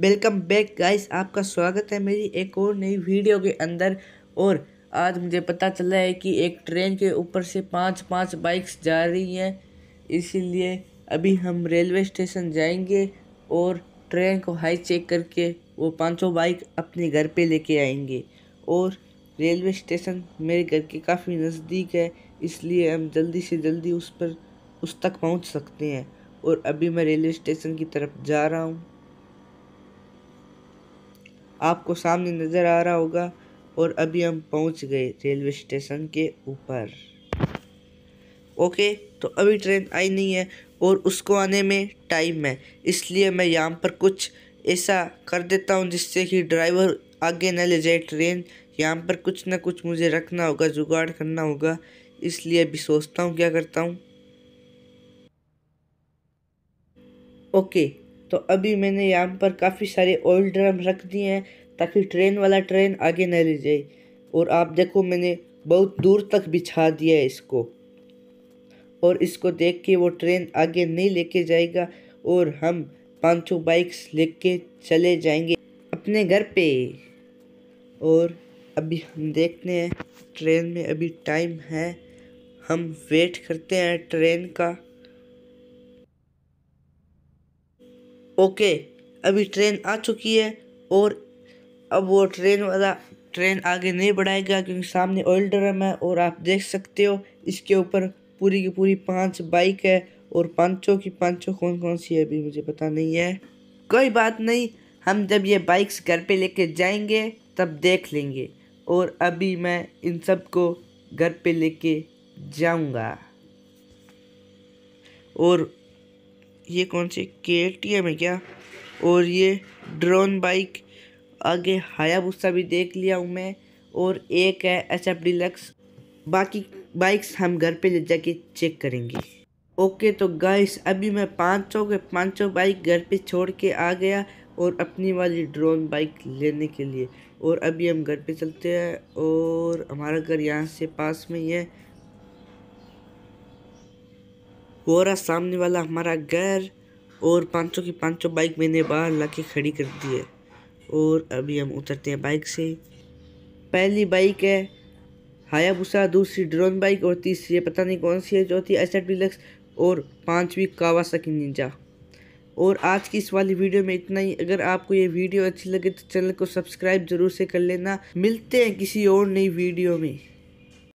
welcome back guys आपका स्वागत है मेरी एक और नई वीडियो के अंदर और आज मुझे पता चला है कि एक ट्रेन के ऊपर से पांच पांच बाइक्स जा रही हैं इसीलिए अभी हम रेलवे स्टेशन जाएंगे और ट्रेन को हाई चेक करके वो पांचों बाइक अपने घर पे लेके आएंगे और रेलवे स्टेशन मेरे घर के काफ़ी नज़दीक है इसलिए हम जल्दी से जल्दी उस पर उस तक पहुँच सकते हैं और अभी मैं रेलवे स्टेशन की तरफ जा रहा हूँ आपको सामने नज़र आ रहा होगा और अभी हम पहुंच गए रेलवे स्टेशन के ऊपर ओके तो अभी ट्रेन आई नहीं है और उसको आने में टाइम है इसलिए मैं यहाँ पर कुछ ऐसा कर देता हूँ जिससे कि ड्राइवर आगे न ले जाए ट्रेन यहाँ पर कुछ ना कुछ मुझे रखना होगा जुगाड़ करना होगा इसलिए अभी सोचता हूँ क्या करता हूँ ओके तो अभी मैंने यहाँ पर काफ़ी सारे ऑयल ड्रम रख दिए हैं ताकि ट्रेन वाला ट्रेन आगे न ले जाए और आप देखो मैंने बहुत दूर तक बिछा दिया है इसको और इसको देख के वो ट्रेन आगे नहीं लेके जाएगा और हम पाँचों बाइक्स लेके चले जाएंगे अपने घर पे और अभी हम देखते हैं ट्रेन में अभी टाइम है हम वेट करते हैं ट्रेन का ओके अभी ट्रेन आ चुकी है और अब वो ट्रेन वाला ट्रेन आगे नहीं बढ़ाएगा क्योंकि सामने ऑयल ड्रम है और आप देख सकते हो इसके ऊपर पूरी की पूरी पांच बाइक है और पांचों की पांचों कौन कौन सी है अभी मुझे पता नहीं है कोई बात नहीं हम जब ये बाइक्स घर पे लेके जाएंगे तब देख लेंगे और अभी मैं इन सब को घर पे लेके जाऊंगा और ये कौन सी के टी एम है क्या और ये ड्रोन बाइक आगे हायाबूसा भी देख लिया हूँ मैं और एक है एच एफ डिलक्स बाकी बाइक्स हम घर पे ले जाके चेक करेंगे ओके तो गाइस अभी मैं पाँच सौ के पाँच सौ बाइक घर पे छोड़ के आ गया और अपनी वाली ड्रोन बाइक लेने के लिए और अभी हम घर पे चलते हैं और हमारा घर यहाँ से पास में ही है और सामने वाला हमारा घर और पाँचों की पाँचों बाइक मैंने बाहर ला के खड़ी कर दी है और अभी हम उतरते हैं बाइक से पहली बाइक है हायाभूसा दूसरी ड्रोन बाइक और तीसरी पता नहीं कौन सी है चौथी एस एड डिलक्स और पाँचवीं कावासाकी निंजा और आज की इस वाली वीडियो में इतना ही अगर आपको ये वीडियो अच्छी लगे तो चैनल को सब्सक्राइब जरूर से कर लेना मिलते हैं किसी और नई वीडियो में